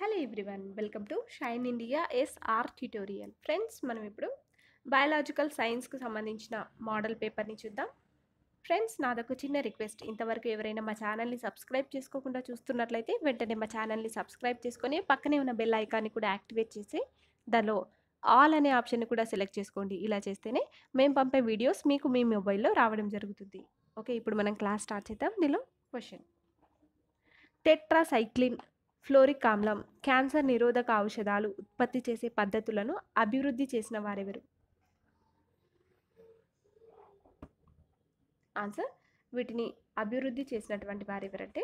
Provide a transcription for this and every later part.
hello everyone welcome to Shine India S R tutorial friends మనం ఇప్పుడు biological సైన్స్కు సంబంధించిన model పేపర్ని చూద్దాం ఫ్రెండ్స్ నాదొక చిన్న రిక్వెస్ట్ ఇంతవరకు ఎవరైనా మా ఛానల్ని సబ్స్క్రైబ్ చేసుకోకుండా చూస్తున్నట్లయితే వెంటనే మా ఛానల్ని సబ్స్క్రైబ్ చేసుకొని పక్కనే ఉన్న బెల్ ఐకాన్ని కూడా యాక్టివేట్ చేసి దానిలో ఆల్ అనే ఆప్షన్ని కూడా సెలెక్ట్ చేసుకోండి ఇలా చేస్తేనే మేము పంపే వీడియోస్ మీకు మీ మొబైల్లో రావడం జరుగుతుంది ఓకే ఇప్పుడు మనం క్లాస్ స్టార్ట్ చేద్దాం దీనిలో క్వశ్చన్ టెట్రాసైక్లిన్ ఫ్లోరిక్ ఆమ్లం క్యాన్సర్ నిరోధక ఔషధాలు ఉత్పత్తి చేసే పద్ధతులను అభివృద్ధి చేసిన వారెవరు ఆన్సర్ వీటిని అభివృద్ధి చేసినటువంటి వారెవరంటే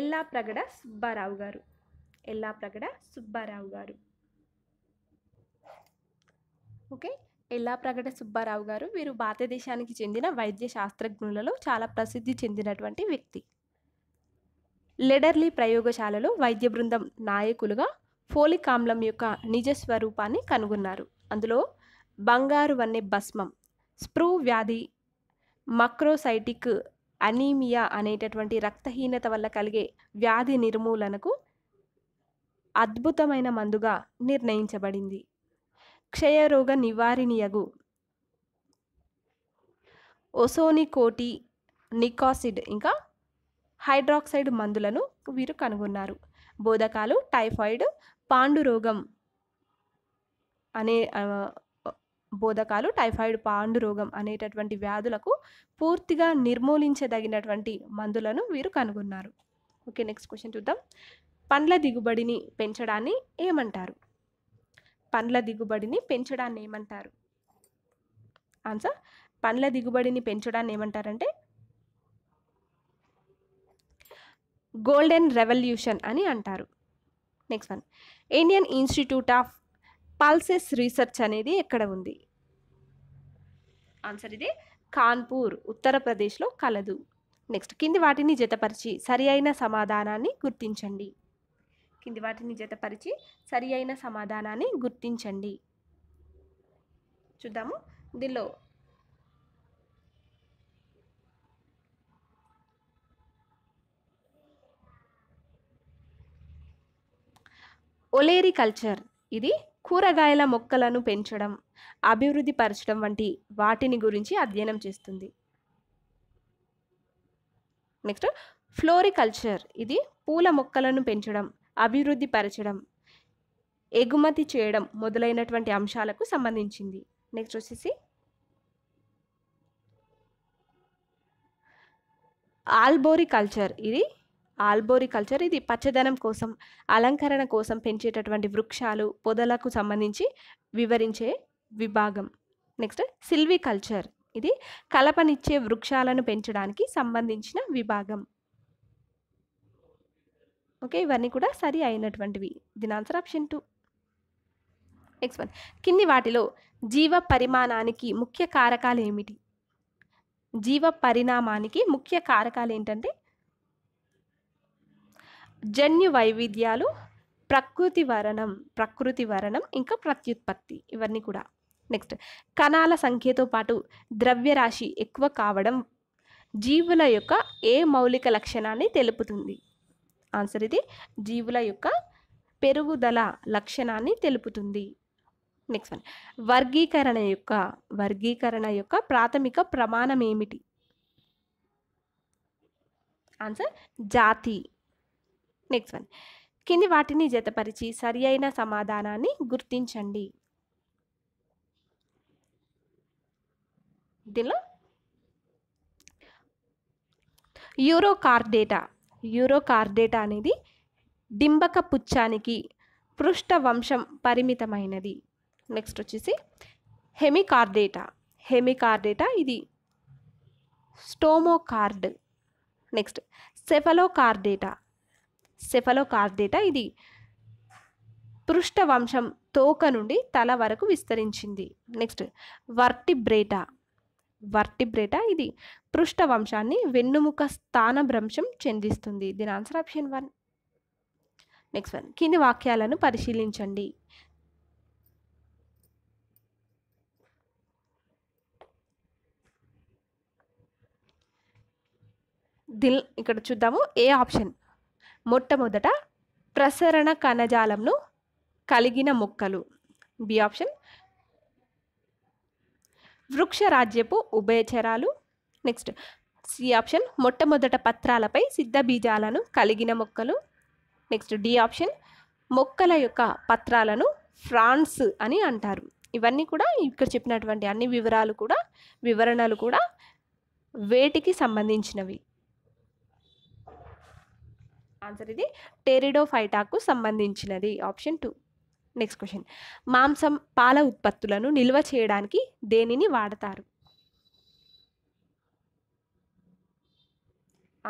ఎల్లా ప్రగడ సుబ్బారావు గారు ఎల్లా ప్రగడ సుబ్బారావు గారు ఓకే ప్రకట సుబ్బారావు గారు వీరు భారతదేశానికి చెందిన వైద్య శాస్త్రజ్ఞులలో చాలా ప్రసిద్ధి చెందినటువంటి వ్యక్తి లెడర్లీ ప్రయోగశాలలో వైద్య బృందం నాయకులుగా ఫోలిక్ ఆమ్లం యొక్క నిజ స్వరూపాన్ని కనుగొన్నారు అందులో బంగారు వన్నె భస్మం స్ప్రూ వ్యాధి మక్రోసైటిక్ అనీమియా అనేటటువంటి రక్తహీనత వల్ల కలిగే వ్యాధి నిర్మూలనకు అద్భుతమైన మందుగా నిర్ణయించబడింది క్షయరోగ నివారిణియగు ఒసోనికోటి నికాసిడ్ ఇంకా హైడ్రాక్సైడ్ మందులను వీరు కనుగొన్నారు బోధకాలు టైఫాయిడ్ పాండురోగం అనే బోధకాలు టైఫాయిడ్ పాండురోగం అనేటటువంటి వ్యాధులకు పూర్తిగా నిర్మూలించదగినటువంటి మందులను వీరు కనుగొన్నారు ఓకే నెక్స్ట్ క్వశ్చన్ చూద్దాం పండ్ల దిగుబడిని పెంచడాన్ని ఏమంటారు పండ్ల దిగుబడిని పెంచడాన్ని ఏమంటారు ఆన్సర్ పండ్ల దిగుబడిని పెంచడాన్ని ఏమంటారంటే గోల్డెన్ రెవల్యూషన్ అని అంటారు next one Indian Institute of Pulses Research అనేది ఎక్కడ ఉంది ఆన్సర్ ఇది కాన్పూర్ ఉత్తరప్రదేశ్లో కలదు నెక్స్ట్ కింది వాటిని జతపరిచి సరి అయిన సమాధానాన్ని గుర్తించండి కింది వాటిని జతపరిచి సరి అయిన సమాధానాన్ని గుర్తించండి చూద్దాము దీనిలో ఒలేరి కల్చర్ ఇది కూరగాయల మొక్కలను పెంచడం అభివృద్ధి పరచడం వంటి వాటిని గురించి అధ్యయనం చేస్తుంది నెక్స్ట్ ఫ్లోరికల్చర్ ఇది పూల మొక్కలను పెంచడం అభివృద్ధి పరచడం ఎగుమతి చేయడం మొదలైనటువంటి అంశాలకు సంబంధించింది నెక్స్ట్ వచ్చేసి ఆల్బోరి కల్చర్ ఇది ఆల్బోరి కల్చర్ ఇది పచ్చదనం కోసం అలంకరణ కోసం పెంచేటటువంటి వృక్షాలు పొదలకు సంబంధించి వివరించే విభాగం నెక్స్ట్ సిల్వి కల్చర్ ఇది కలపనిచ్చే వృక్షాలను పెంచడానికి సంబంధించిన విభాగం ఓకే ఇవన్నీ కూడా సరి అయినటువంటివి దీని answer option two next one కింది వాటిలో జీవ పరిమాణానికి ముఖ్య కారకాలు ఏమిటి జీవ పరిణామానికి ముఖ్య కారకాలు ఏంటంటే జన్యు వైవిధ్యాలు ప్రకృతి వరణం ప్రకృతి వరణం ఇంకా ప్రత్యుత్పత్తి ఇవన్నీ కూడా నెక్స్ట్ కణాల సంఖ్యతో పాటు ద్రవ్యరాశి ఎక్కువ కావడం జీవుల యొక్క ఏ మౌలిక లక్షణాన్ని తెలుపుతుంది ఆన్సర్ ఇది జీవుల యొక్క పెరుగుదల లక్షణాన్ని తెలుపుతుంది నెక్స్ట్ వన్ వర్గీకరణ యొక్క వర్గీకరణ యొక్క ప్రాథమిక ప్రమాణం ఏమిటి ఆన్సర్ జాతి నెక్స్ట్ వన్ కింది వాటిని జతపరిచి సరి అయిన సమాధానాన్ని గుర్తించండి దీనిలో యూరోకార్ డేటా యూరోకార్డేటా అనేది డింబక పుచ్చానికి పృష్ఠ వంశం పరిమితమైనది నెక్స్ట్ వచ్చేసి హెమికార్డేటా హెమికార్డేటా ఇది స్టోమోకార్డ్ నెక్స్ట్ సెఫలోకార్డేటా సెఫలోకార్డేటా ఇది పృష్ఠ వంశం తోక నుండి తల వరకు విస్తరించింది నెక్స్ట్ వర్టిబ్రేటా వర్టిబ్రేటా ఇది పృష్ఠవంశాన్ని వెన్నుముక స్థానభ్రంశం చెందిస్తుంది దీని answer option one next one కింది వాక్యాలను పరిశీలించండి దిల్ ఇక్కడ చూద్దాము ఏ ఆప్షన్ మొట్టమొదట ప్రసరణ కణజాలంను కలిగిన మొక్కలు బి ఆప్షన్ వృక్ష రాజ్యపు ఉభయచరాలు నెక్స్ట్ సి ఆప్షన్ మొట్టమొదట పత్రాలపై సిద్ధ బీజాలను కలిగిన మొక్కలు నెక్స్ట్ డి ఆప్షన్ మొక్కల యొక్క పత్రాలను ఫ్రాన్స్ అని అంటారు ఇవన్నీ కూడా ఇక్కడ చెప్పినటువంటి అన్ని వివరాలు కూడా వివరణలు కూడా వేటికి సంబంధించినవి ఆన్సర్ ఇది టెరిడో ఫైటాకు సంబంధించినది ఆప్షన్ టూ నెక్స్ట్ క్వశ్చన్ మాంసం పాల ఉత్పత్తులను నిల్వ చేయడానికి దేనిని వాడతారు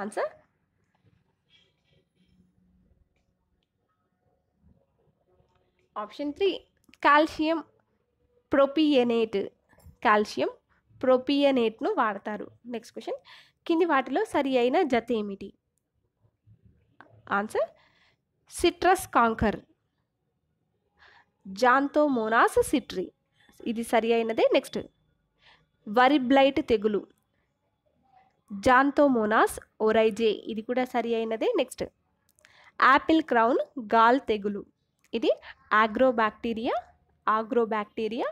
answer option three calcium propionate calcium ప్రొపియనేట్ను వాడతారు నెక్స్ట్ క్వశ్చన్ కింది వాటిలో సరి అయిన జత ఏమిటి answer citrus canker Xanthomonas citri ఇది సరి అయినదే నెక్స్ట్ వరి బ్లైట్ తెగులు జాంతోమోనాస్ ఓరైజే ఇది కూడా సరి అయినదే నెక్స్ట్ యాపిల్ క్రౌన్ గాల్ తెగులు ఇది ఆగ్రోబ్యాక్టీరియా ఆగ్రోబ్యాక్టీరియా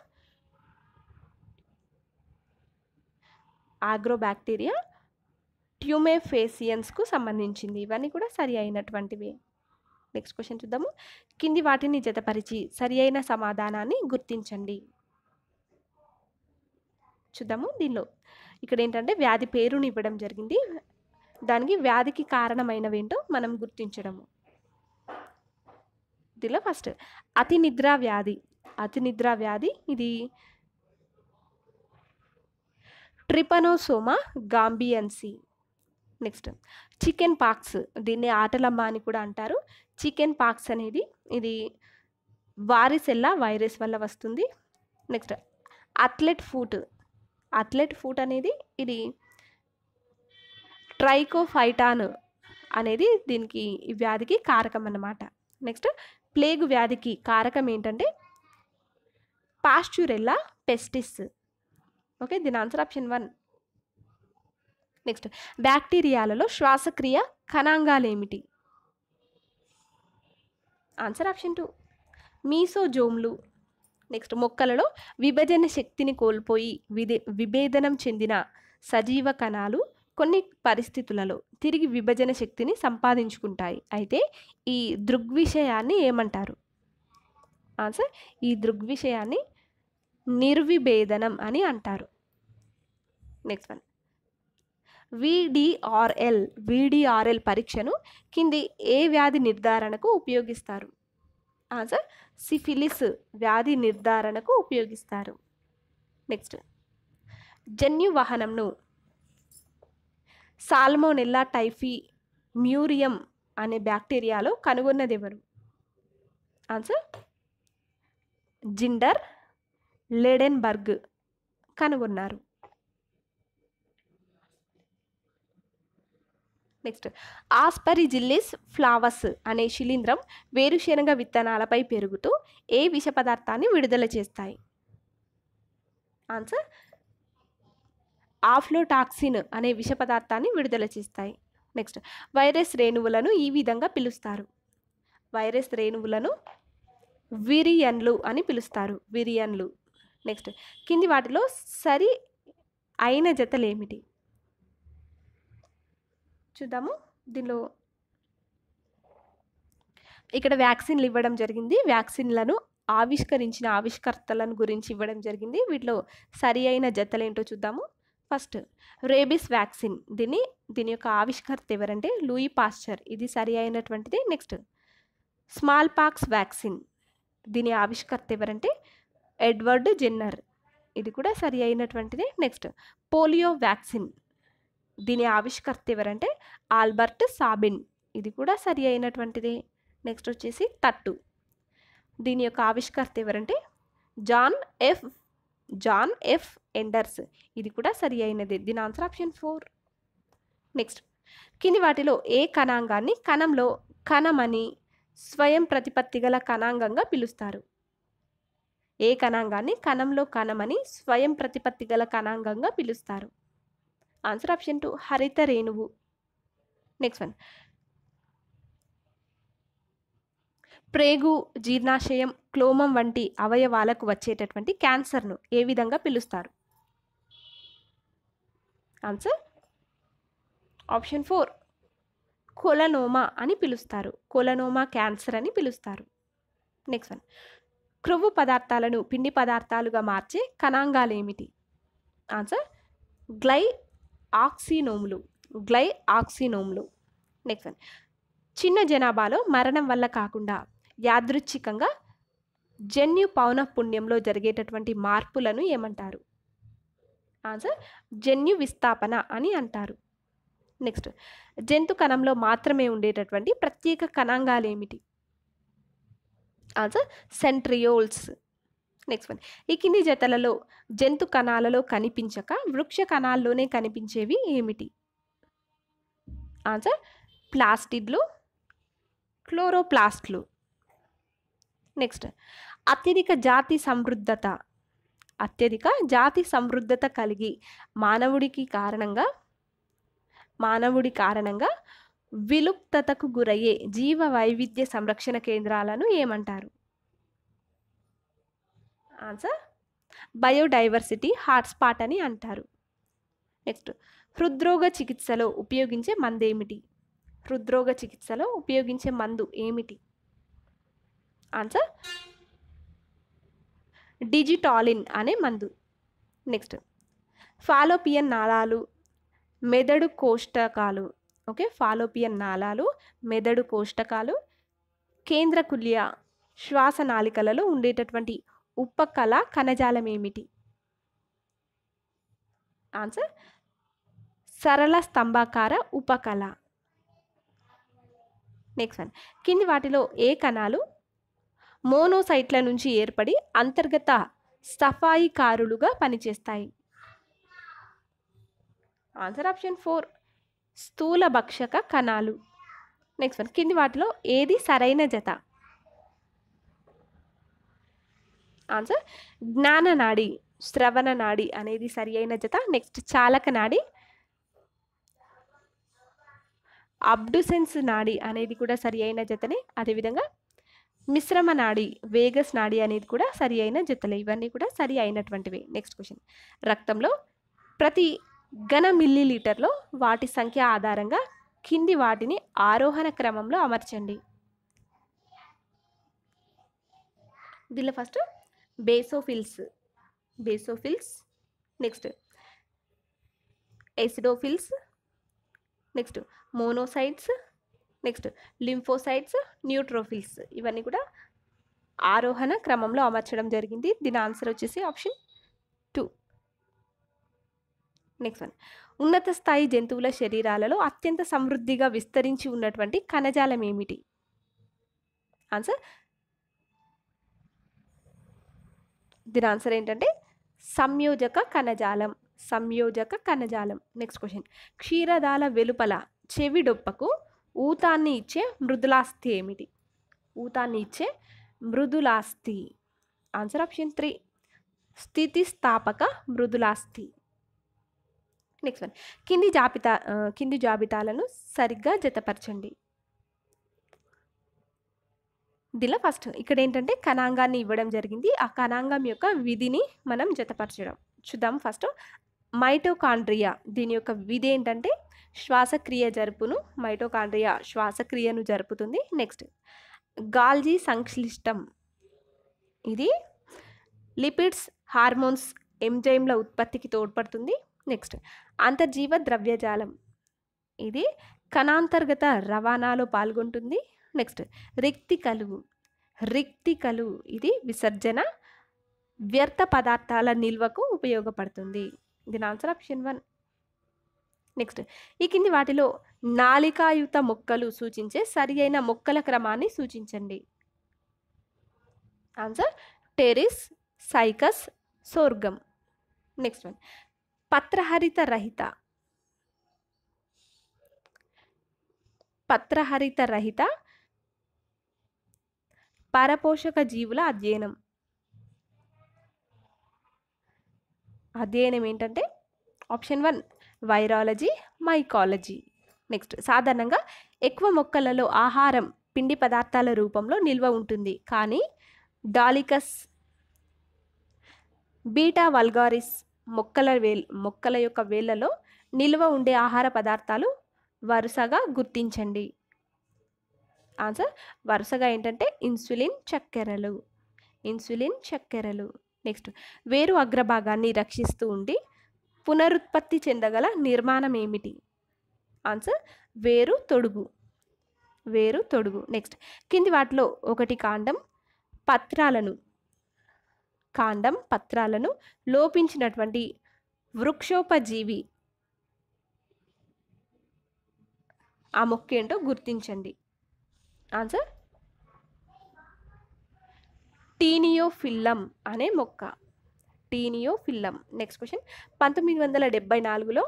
ఆగ్రోబ్యాక్టీరియా ట్యూమేఫేసియన్స్కు సంబంధించింది ఇవన్నీ కూడా సరి అయినటువంటివి నెక్స్ట్ క్వశ్చన్ చూద్దాము కింది వాటిని జతపరిచి సరి అయిన సమాధానాన్ని గుర్తించండి చూద్దాము దీనిలో ఇక్కడ ఏంటంటే వ్యాధి పేరుని ఇవ్వడం జరిగింది దానికి వ్యాధికి కారణమైనవేంటో మనం గుర్తించడము దీనిలో ఫస్ట్ అతి నిద్ర వ్యాధి అతి నిద్ర వ్యాధి ఇది Trypanosoma gambiense next chicken pox దీన్ని ఆటలమ్మ అని కూడా అంటారు చికెన్ పాక్స్ అనేది ఇది వారిసెల్లా వైరస్ వల్ల వస్తుంది next athlete foot athlete foot అనేది ఇది ట్రైకోఫైటాన్ అనేది దీనికి ఈ వ్యాధికి కారకం అన్నమాట నెక్స్ట్ ప్లేగ్ వ్యాధికి కారకం ఏంటంటే పాస్చురెల్లా పెస్టిస్ ఓకే దీని ఆన్సర్ ఆప్షన్ వన్ నెక్స్ట్ బ్యాక్టీరియాలలో శ్వాసక్రియ కణాంగాలు ఏమిటి ఆన్సర్ ఆప్షన్ టూ మీసోజోమ్లు నెక్స్ట్ మొక్కలలో విభజన శక్తిని కోల్పోయి విదే విభేదనం చెందిన సజీవ కణాలు కొన్ని పరిస్థితులలో తిరిగి విభజన శక్తిని సంపాదించుకుంటాయి అయితే ఈ దృగ్విషయాన్ని ఏమంటారు ఆన్సర్ ఈ దృగ్విషయాన్ని నిర్విభేదనం అని అంటారు నెక్స్ట్ వన్ విడిఆర్ఎల్ విడిఆర్ఎల్ పరీక్షను కింది ఏ వ్యాధి నిర్ధారణకు ఉపయోగిస్తారు యాజ్ అ సిఫిలిస్ వ్యాధి నిర్ధారణకు ఉపయోగిస్తారు నెక్స్ట్ జన్యు వాహనంను సాల్మోనెల్లా టైఫీ మ్యూరియం అనే బ్యాక్టీరియాలో కనుగొన్నది ఎవరు ఆన్సర్ జిండర్ లెడెన్బర్గ్ కనుగొన్నారు నెక్స్ట్ ఆస్పరిజిల్లిస్ ఫ్లావర్స్ అనే శిలీంద్రం వేరుశెనగ విత్తనాలపై పెరుగుతూ ఏ విష పదార్థాన్ని విడుదల చేస్తాయి ఆన్సర్ ఆఫ్లోటాక్సిన్ అనే విష పదార్థాన్ని విడుదల చేస్తాయి నెక్స్ట్ వైరస్ రేణువులను ఈ విధంగా పిలుస్తారు వైరస్ రేణువులను విరియన్లు అని పిలుస్తారు విరియన్లు నెక్స్ట్ కింది వాటిలో సరి అయిన జతలేమిటి చూద్దాము దీనిలో ఇక్కడ వ్యాక్సిన్లు ఇవ్వడం జరిగింది వ్యాక్సిన్లను ఆవిష్కరించిన ఆవిష్కర్తలను గురించి ఇవ్వడం జరిగింది వీటిలో సరి అయిన జతలేంటో చూద్దాము ఫస్ట్ రేబిస్ వ్యాక్సిన్ దీని దీని యొక్క ఆవిష్కర్త ఎవరంటే లూయి పాస్చర్ ఇది సరి అయినటువంటిది నెక్స్ట్ స్మాల్ పాక్స్ వ్యాక్సిన్ దీని ఆవిష్కర్త ఎవరంటే ఎడ్వర్డ్ జెన్నర్ ఇది కూడా సరి అయినటువంటిది నెక్స్ట్ పోలియో వ్యాక్సిన్ దీని ఆవిష్కర్త ఎవరంటే ఆల్బర్ట్ సాబిన్ ఇది కూడా సరి అయినటువంటిది నెక్స్ట్ వచ్చేసి తట్టు దీని యొక్క ఆవిష్కర్త ఎవరంటే John F John F Enders ఇది కూడా సరి అయినది దీని ఆన్సర్ ఆప్షన్ ఫోర్ నెక్స్ట్ కింది వాటిలో ఏ కణాంగాన్ని కణంలో కణమని స్వయం ప్రతిపత్తి గల కణాంగంగా పిలుస్తారు ఏ కణాంగాన్ని కణంలో కణమని స్వయం ప్రతిపత్తి గల కణాంగంగా పిలుస్తారు ఆన్సర్ ఆప్షన్ టూ హరిత రేణువు నెక్స్ట్ వన్ ప్రేగు జీర్ణాశయం క్లోమం వంటి అవయవాలకు వచ్చేటటువంటి క్యాన్సర్ను ఏ విధంగా పిలుస్తారు ఆన్సర్ ఆప్షన్ ఫోర్ కొలనోమా అని పిలుస్తారు కొలనోమా క్యాన్సర్ అని పిలుస్తారు నెక్స్ట్ వన్ క్రొవ్వు పదార్థాలను పిండి పదార్థాలుగా మార్చే కణాంగాలు ఏమిటి ఆన్సర్ గ్లై ఆక్సినోములు గ్లై ఆక్సినోములు నెక్స్ట్ వన్ చిన్న జనాభాలో మరణం వల్ల కాకుండా యాదృచ్ఛికంగా జన్యు పౌన పుణ్యంలో జరిగేటటువంటి మార్పులను ఏమంటారు ఆన్సర్ జన్యు విస్థాపన అని అంటారు నెక్స్ట్ జంతు కణంలో మాత్రమే ఉండేటటువంటి ప్రత్యేక కణాంగాలు ఏమిటి ఆన్సర్ సెంట్రియోల్స్ నెక్స్ట్ వన్ ఈ కింది జతలలో జంతు కణాలలో కనిపించక వృక్ష కణాల్లోనే కనిపించేవి ఏమిటి ఆన్సర్ ప్లాస్టిడ్లు క్లోరోప్లాస్ట్లు నెక్స్ట్ అత్యధిక జాతి సమృద్ధత అత్యధిక జాతి సమృద్ధత కలిగి మానవుడికి కారణంగా మానవుడి కారణంగా విలుప్తతకు గురయ్యే జీవ వైవిధ్య సంరక్షణ కేంద్రాలను ఏమంటారు ఆన్సర్ బయోడైవర్సిటీ హాట్స్పాట్ అని అంటారు నెక్స్ట్ హృద్రోగ చికిత్సలో ఉపయోగించే మందు ఏమిటి హృద్రోగ చికిత్సలో ఉపయోగించే మందు ఏమిటి ఆన్సర్ డిజిటాలిన్ అనే మందు నెక్స్ట్ ఫాలోపియన్ నాళాలు మెదడు కోష్టకాలు ఓకే ఫాలోపియన్ నాళాలు మెదడు కోష్టకాలు కేంద్ర కుల్య శ్వాస నాళికలలో ఉండేటటువంటి ఉపకళ కణజాలం ఏమిటి ఆన్సర్ సరళ స్తంభాకార ఉపకళ నెక్స్ట్ వన్ కింది వాటిలో ఏ కణాలు మోనోసైట్ల నుంచి ఏర్పడి అంతర్గత సఫాయికారులుగా పనిచేస్తాయి ఆన్సర్ ఆప్షన్ ఫోర్ స్థూల భక్షక కణాలు నెక్స్ట్ వన్ కింది వాటిలో ఏది సరైన జత ఆన్సర్ జ్ఞాన నాడి శ్రవణ నాడి అనేది సరి అయిన జత నెక్స్ట్ చాలక నాడి అబ్డుసెన్స్ నాడి అనేది కూడా సరి అయిన జతనే అదేవిధంగా మిశ్రమ నాడి వేగస్ నాడి అనేది కూడా సరి అయిన జతలే ఇవన్నీ కూడా సరి అయినటువంటివి నెక్స్ట్ క్వశ్చన్ రక్తంలో ప్రతి ఘన మిల్లీలీటర్లో వాటి సంఖ్య ఆధారంగా కింది వాటిని ఆరోహణ క్రమంలో అమర్చండి దీనిలో first basophils basophils next acidophils next monocytes next lymphocytes neutrophils ఇవన్నీ కూడా ఆరోహణ క్రమంలో అమర్చడం జరిగింది దీని ఆన్సర్ వచ్చేసి ఆప్షన్ టూ నెక్స్ట్ వన్ ఉన్నత స్థాయి జంతువుల శరీరాలలో అత్యంత సమృద్ధిగా విస్తరించి ఉన్నటువంటి కణజాలం ఏమిటి ఆన్సర్ దీని ఆన్సర్ ఏంటంటే సంయోజక కణజాలం సంయోజక కణజాలం నెక్స్ట్ క్వశ్చన్ క్షీరదాల వెలుపల చెవి డొప్పకు ఊతాన్ని ఇచ్చే మృదులాస్థి ఏమిటి ఊతాన్ని ఇచ్చే మృదులాస్థి ఆన్సర్ ఆప్షన్ త్రీ స్థితిస్థాపక మృదులాస్థి నెక్స్ట్ వన్ కింది జాబితా కింది జాబితాలను సరిగ్గా జతపరచండి దీనిలో ఫస్ట్ ఇక్కడ ఏంటంటే కణాంగాన్ని ఇవ్వడం జరిగింది ఆ కణాంగం యొక్క విధిని మనం జతపరచడం చూద్దాం ఫస్ట్ మైటోకాండ్రియా దీని యొక్క విధి ఏంటంటే శ్వాసక్రియ జరుపును మైటోకాండ్రియా శ్వాసక్రియను జరుపుతుంది నెక్స్ట్ గాల్జీ సంక్లిష్టం ఇది లిపిడ్స్ హార్మోన్స్ ఎంజైమ్ల ఉత్పత్తికి తోడ్పడుతుంది నెక్స్ట్ అంతర్జీవ ద్రవ్యజాలం ఇది కణాంతర్గత రవాణాలో పాల్గొంటుంది నెక్స్ట్ రిక్తి రిక్తి కలువు ఇది విసర్జన వ్యర్థ పదార్థాల నిల్వకు ఉపయోగపడుతుంది దీని ఆన్సర్ ఆప్షన్ వన్ నెక్స్ట్ ఈ కింది వాటిలో నాలికాయుత మొక్కలు సూచించే సరి అయిన మొక్కల క్రమాన్ని సూచించండి answer Pteris Cycas sorghum next one పత్రహరిత రహిత పత్రహరిత రహిత పరపోషక జీవుల అధ్యయనం అధ్యయనం ఏంటంటే option one virology mycology next సాధారణంగా ఎక్కువ మొక్కలలో ఆహారం పిండి పదార్థాల రూపంలో నిల్వ ఉంటుంది కానీ డాలికస్ బీటా వల్గారిస్ మొక్కల వేల్ మొక్కల యొక్క వేళ్లలో నిల్వ ఉండే ఆహార పదార్థాలు వరుసగా గుర్తించండి ఆన్సర్ వరుసగా ఏంటంటే ఇన్సులిన్ చక్కెరలు ఇన్సులిన్ చక్కెరలు నెక్స్ట్ వేరు అగ్రభాగాన్ని రక్షిస్తూ ఉండి పునరుత్పత్తి చెందగల నిర్మాణం ఏమిటి ఆన్సర్ వేరు తొడుగు వేరు తొడుగు నెక్స్ట్ కింది వాటిలో ఒకటి కాండం పత్రాలను కాండం పత్రాలను లోపించినటువంటి వృక్షోపజీవి ఆ మొక్క ఏంటో గుర్తించండి ఆన్సర్ టీనియోఫిల్లం అనే మొక్క టీనియోఫిల్లం నెక్స్ట్ క్వశ్చన్ పంతొమ్మిది వందల డెబ్బై నాలుగులో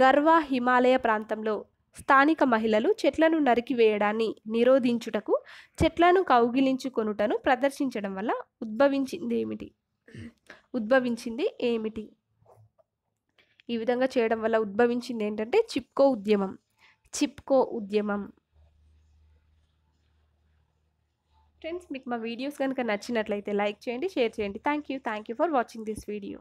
గర్వా హిమాలయ ప్రాంతంలో స్థానిక మహిళలు చెట్లను నరికివేయడాన్ని నిరోధించుటకు చెట్లను కౌగిలించుకొనుటను ప్రదర్శించడం వల్ల ఉద్భవించింది ఏమిటి ఉద్భవించింది ఏమిటి ఈ విధంగా చేయడం వల్ల ఉద్భవించింది ఏంటంటే చిప్కో ఉద్యమం చిప్కో ఉద్యమం ఫ్రెండ్స్ మీకు మా వీడియోస్ కనుక నచ్చినట్లయితే లైక్ చేయండి షేర్ చేయండి thank you thank you for watching this video